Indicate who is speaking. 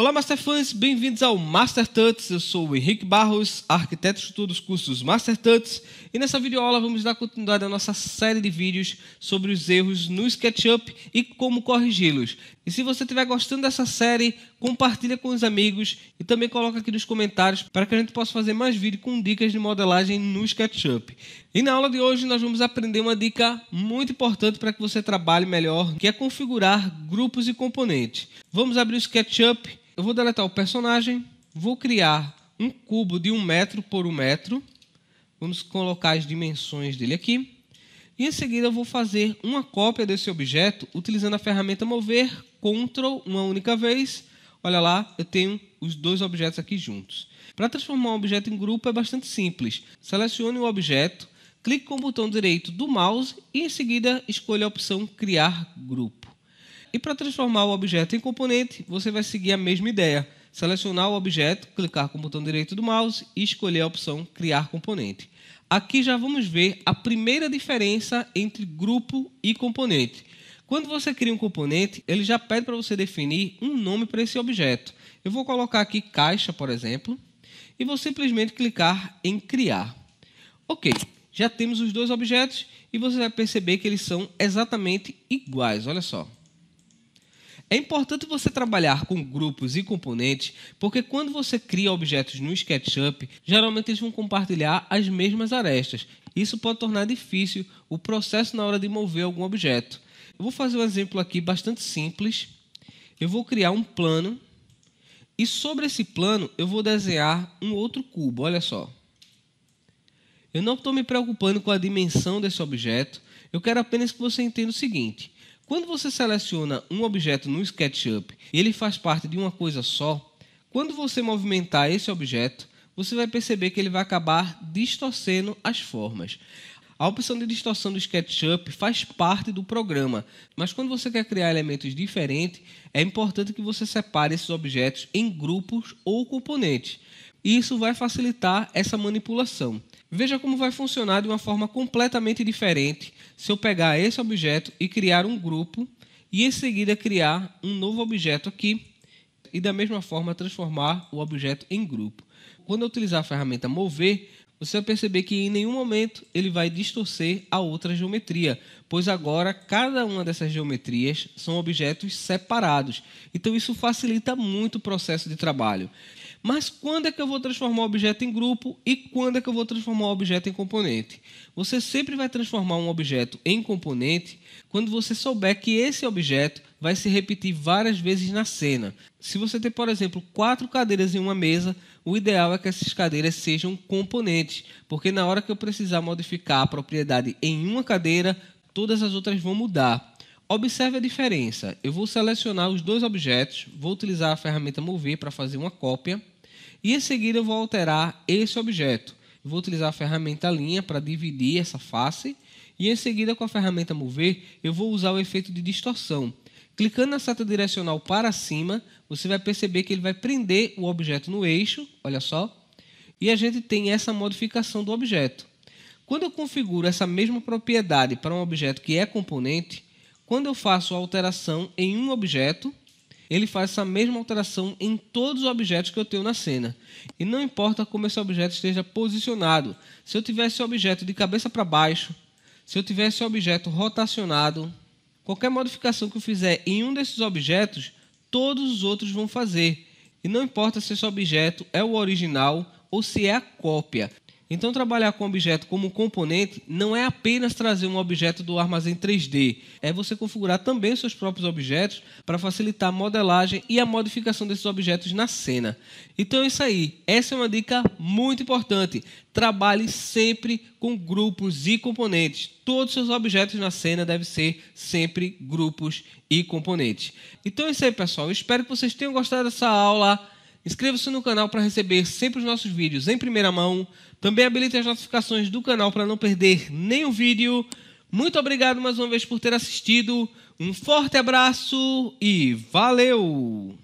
Speaker 1: Olá, Master Fans, bem-vindos ao Master Tuts. Eu sou o Henrique Barros, arquiteto de todos os cursos Master Tuts, e nessa videoaula vamos dar continuidade à nossa série de vídeos sobre os erros no SketchUp e como corrigi-los. E se você estiver gostando dessa série, compartilha com os amigos e também coloca aqui nos comentários para que a gente possa fazer mais vídeos com dicas de modelagem no SketchUp. E na aula de hoje nós vamos aprender uma dica muito importante para que você trabalhe melhor, que é configurar grupos e componentes. Vamos abrir o SketchUp, eu vou deletar o personagem, vou criar um cubo de 1 um metro por 1 um metro, vamos colocar as dimensões dele aqui, e em seguida eu vou fazer uma cópia desse objeto utilizando a ferramenta mover, Ctrl, uma única vez, olha lá, eu tenho os dois objetos aqui juntos. Para transformar um objeto em grupo é bastante simples. Selecione o objeto, clique com o botão direito do mouse e em seguida escolha a opção Criar Grupo. E para transformar o objeto em componente, você vai seguir a mesma ideia. Selecionar o objeto, clicar com o botão direito do mouse e escolher a opção Criar Componente. Aqui já vamos ver a primeira diferença entre grupo e componente. Quando você cria um componente, ele já pede para você definir um nome para esse objeto. Eu vou colocar aqui caixa, por exemplo, e vou simplesmente clicar em criar. Ok, já temos os dois objetos e você vai perceber que eles são exatamente iguais. Olha só. É importante você trabalhar com grupos e componentes, porque quando você cria objetos no SketchUp, geralmente eles vão compartilhar as mesmas arestas. Isso pode tornar difícil o processo na hora de mover algum objeto. Eu vou fazer um exemplo aqui bastante simples. Eu vou criar um plano e sobre esse plano eu vou desenhar um outro cubo, olha só. Eu não estou me preocupando com a dimensão desse objeto. Eu quero apenas que você entenda o seguinte: quando você seleciona um objeto no SketchUp e ele faz parte de uma coisa só, quando você movimentar esse objeto, você vai perceber que ele vai acabar distorcendo as formas. A opção de distorção do SketchUp faz parte do programa, mas quando você quer criar elementos diferentes, é importante que você separe esses objetos em grupos ou componentes. E isso vai facilitar essa manipulação. Veja como vai funcionar de uma forma completamente diferente se eu pegar esse objeto e criar um grupo e em seguida criar um novo objeto aqui e da mesma forma transformar o objeto em grupo. Quando eu utilizar a ferramenta mover, você vai perceber que em nenhum momento ele vai distorcer a outra geometria, pois agora cada uma dessas geometrias são objetos separados. Então isso facilita muito o processo de trabalho. Mas quando é que eu vou transformar o objeto em grupo e quando é que eu vou transformar o objeto em componente? Você sempre vai transformar um objeto em componente quando você souber que esse objeto vai se repetir várias vezes na cena. Se você tem, por exemplo, quatro cadeiras em uma mesa, o ideal é que essas cadeiras sejam componentes, porque na hora que eu precisar modificar a propriedade em uma cadeira, todas as outras vão mudar. Observe a diferença. Eu vou selecionar os dois objetos, vou utilizar a ferramenta Mover para fazer uma cópia, e em seguida eu vou alterar esse objeto. Vou utilizar a ferramenta linha para dividir essa face e em seguida com a ferramenta mover eu vou usar o efeito de distorção. Clicando na seta direcional para cima, você vai perceber que ele vai prender o objeto no eixo, olha só, e a gente tem essa modificação do objeto. Quando eu configuro essa mesma propriedade para um objeto que é componente, quando eu faço a alteração em um objeto, ele faz essa mesma alteração em todos os objetos que eu tenho na cena. E não importa como esse objeto esteja posicionado. Se eu tivesse o objeto de cabeça para baixo, se eu tivesse o objeto rotacionado, Qualquer modificação que eu fizer em um desses objetos, todos os outros vão fazer. E não importa se esse objeto é o original ou se é a cópia. Então, trabalhar com objeto como componente não é apenas trazer um objeto do armazém 3D, é você configurar também seus próprios objetos para facilitar a modelagem e a modificação desses objetos na cena. Então, é isso aí. Essa é uma dica muito importante. Trabalhe sempre com grupos e componentes. Todos os seus objetos na cena devem ser sempre grupos e componentes. Então, é isso aí, pessoal. Eu espero que vocês tenham gostado dessa aula. Inscreva-se no canal para receber sempre os nossos vídeos em primeira mão. Também habilite as notificações do canal para não perder nenhum vídeo. Muito obrigado mais uma vez por ter assistido. Um forte abraço e valeu!